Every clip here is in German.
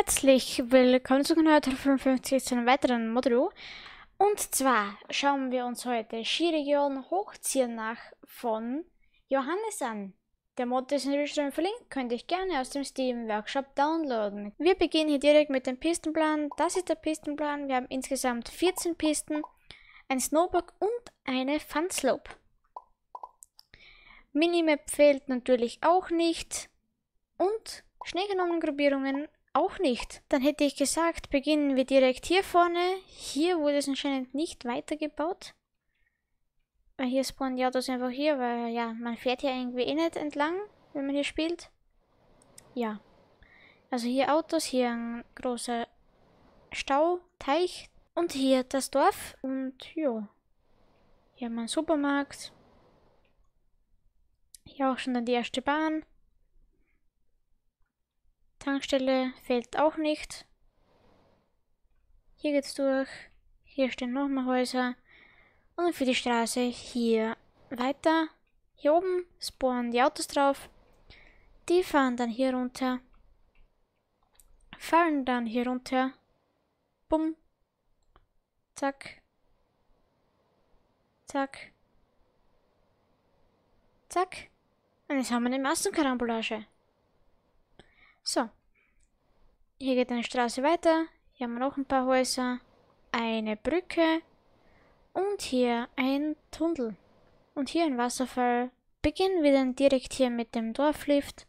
Herzlich willkommen zu Kanal 55 zu einem weiteren Modul. Und zwar schauen wir uns heute Skiregion Hochziehen nach von Johannes an. Der Mod ist in der Beschreibung verlinkt, könnt ihr gerne aus dem Steam Workshop downloaden. Wir beginnen hier direkt mit dem Pistenplan. Das ist der Pistenplan. Wir haben insgesamt 14 Pisten, ein Snowbug und eine Funslope. Minimap fehlt natürlich auch nicht. Und Schneekanonengruppierungen auch nicht. Dann hätte ich gesagt, beginnen wir direkt hier vorne. Hier wurde es anscheinend nicht weitergebaut. Weil hier spawnen die Autos einfach hier, weil ja, man fährt ja irgendwie eh nicht entlang, wenn man hier spielt. Ja. Also hier Autos, hier ein großer Stauteich und hier das Dorf und ja. Hier haben wir einen Supermarkt. Hier auch schon dann die erste Bahn. Tankstelle fehlt auch nicht. Hier geht's durch. Hier stehen nochmal Häuser. Und für die Straße hier weiter. Hier oben spawnen die Autos drauf. Die fahren dann hier runter. Fallen dann hier runter. Bumm. Zack. Zack. Zack. Und jetzt haben wir eine Massenkarambolage. So. Hier geht eine Straße weiter. Hier haben wir noch ein paar Häuser. Eine Brücke. Und hier ein Tunnel. Und hier ein Wasserfall. Beginnen wir dann direkt hier mit dem Dorflift.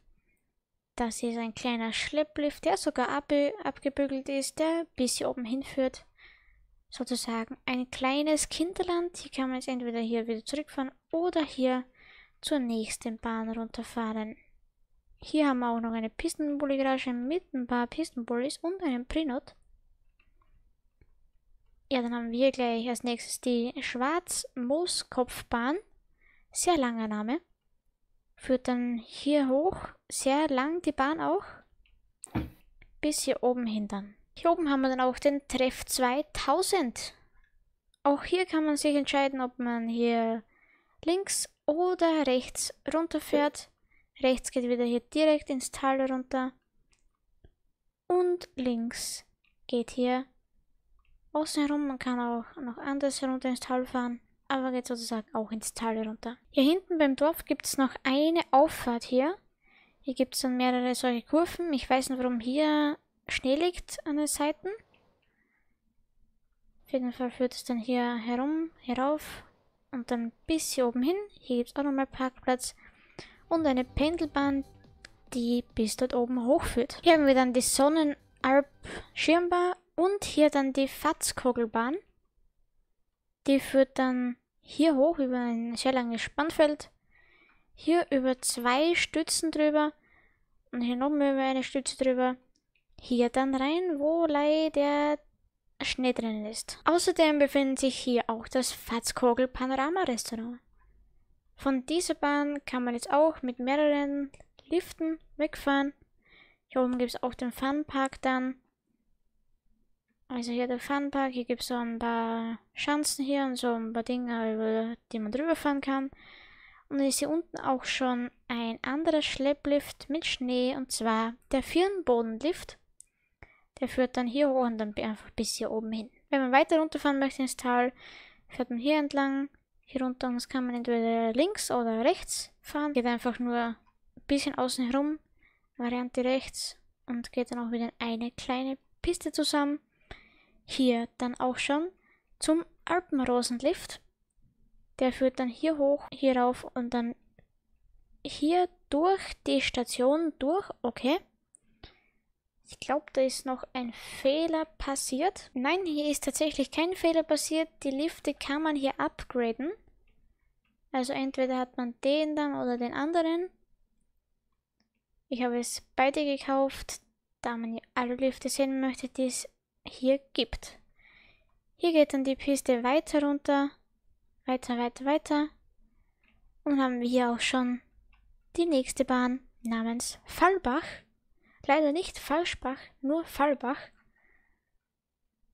Das ist ein kleiner Schlepplift, der sogar ab abgebügelt ist, der bis hier oben hinführt. Sozusagen ein kleines Kinderland. Hier kann man jetzt entweder hier wieder zurückfahren oder hier zur nächsten Bahn runterfahren. Hier haben wir auch noch eine Pistenbully-Garage mit ein paar Pistenbullis und einem Prinot. Ja, dann haben wir gleich als nächstes die Schwarz-Mooskopfbahn. Sehr langer Name. Führt dann hier hoch, sehr lang die Bahn auch, bis hier oben hin dann. Hier oben haben wir dann auch den Treff 2000. Auch hier kann man sich entscheiden, ob man hier links oder rechts runterfährt. Rechts geht wieder hier direkt ins Tal runter. Und links geht hier außen herum. Man kann auch noch anders herunter ins Tal fahren. Aber geht sozusagen auch ins Tal runter. Hier hinten beim Dorf gibt es noch eine Auffahrt hier. Hier gibt es dann mehrere solche Kurven. Ich weiß nicht, warum hier Schnee liegt an den Seiten. Auf jeden Fall führt es dann hier herum, herauf und dann bis hier oben hin. Hier gibt es auch nochmal Parkplatz und eine Pendelbahn, die bis dort oben hochführt. Hier haben wir dann die Sonnenalp-Schirmbar und hier dann die Fatzkogelbahn. Die führt dann hier hoch über ein sehr langes Spannfeld, hier über zwei Stützen drüber und hier nochmal über eine Stütze drüber. Hier dann rein, wo leider Schnee drin ist. Außerdem befindet sich hier auch das Fatzkogel Panorama Restaurant. Von dieser Bahn kann man jetzt auch mit mehreren Liften wegfahren. Hier oben gibt es auch den Funpark dann. Also hier der Funpark, hier gibt es so ein paar Schanzen hier und so ein paar Dinge, über die man drüber fahren kann. Und ist hier unten auch schon ein anderer Schlepplift mit Schnee und zwar der Firnbodenlift. Der führt dann hier hoch und dann einfach bis hier oben hin. Wenn man weiter runterfahren möchte ins Tal, fährt man hier entlang hier runter, und das kann man entweder links oder rechts fahren. Geht einfach nur ein bisschen außen herum, Variante rechts und geht dann auch wieder eine kleine Piste zusammen. Hier dann auch schon zum Alpenrosenlift. Der führt dann hier hoch, hier rauf und dann hier durch die Station durch. Okay. Ich glaube, da ist noch ein Fehler passiert. Nein, hier ist tatsächlich kein Fehler passiert. Die Lifte kann man hier upgraden. Also entweder hat man den dann oder den anderen. Ich habe es beide gekauft, da man alle Lüfte sehen möchte, die es hier gibt. Hier geht dann die Piste weiter runter, weiter, weiter, weiter. Und haben wir hier auch schon die nächste Bahn namens Fallbach. Leider nicht Falschbach, nur Fallbach.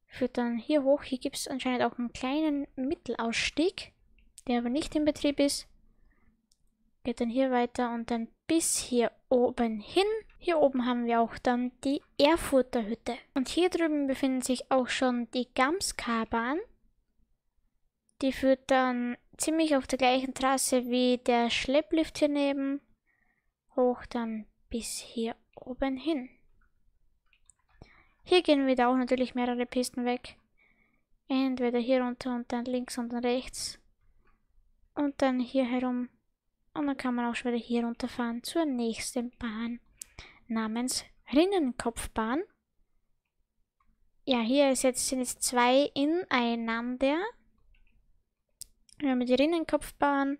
Führt dann hier hoch. Hier gibt es anscheinend auch einen kleinen Mittelausstieg der aber nicht in Betrieb ist. Geht dann hier weiter und dann bis hier oben hin. Hier oben haben wir auch dann die Erfurter Hütte. Und hier drüben befinden sich auch schon die Gamskarbahn. Die führt dann ziemlich auf der gleichen Trasse wie der Schlepplift hier neben. Hoch dann bis hier oben hin. Hier gehen wieder auch natürlich mehrere Pisten weg. Entweder hier runter und dann links und dann rechts und dann hier herum. Und dann kann man auch schon wieder hier runterfahren zur nächsten Bahn namens Rinnenkopfbahn. Ja, hier ist jetzt, sind jetzt zwei ineinander. Wir haben die Rinnenkopfbahn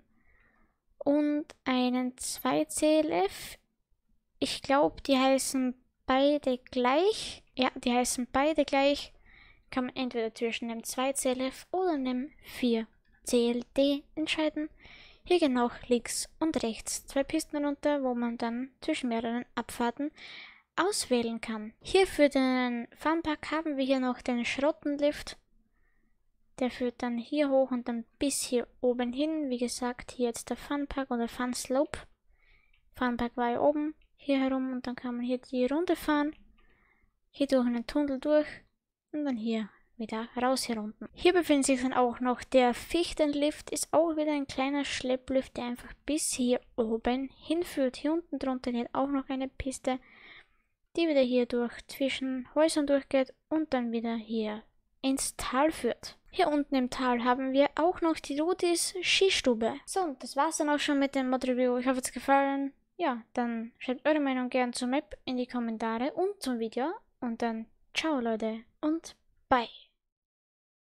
und einen 2CLF. Ich glaube, die heißen beide gleich. Ja, die heißen beide gleich. Kann man entweder zwischen einem 2CLF oder einem 4 CLD entscheiden. Hier gehen auch links und rechts zwei Pisten runter, wo man dann zwischen mehreren Abfahrten auswählen kann. Hier für den Funpark haben wir hier noch den Schrottenlift. Der führt dann hier hoch und dann bis hier oben hin. Wie gesagt, hier jetzt der Funpark oder Fun Slope. Funpark war hier oben, hier herum und dann kann man hier die Runde fahren. Hier durch einen Tunnel durch und dann hier wieder raus hier unten. Hier befindet sich dann auch noch der Fichtenlift, ist auch wieder ein kleiner Schlepplift, der einfach bis hier oben hinführt. Hier unten drunter geht auch noch eine Piste, die wieder hier durch zwischen Häusern durchgeht und dann wieder hier ins Tal führt. Hier unten im Tal haben wir auch noch die Rudis Skistube. So, und das war's dann auch schon mit dem Mod Review. Ich hoffe, es gefallen. Ja, dann schreibt eure Meinung gerne zur Map in die Kommentare und zum Video. Und dann ciao Leute und bye.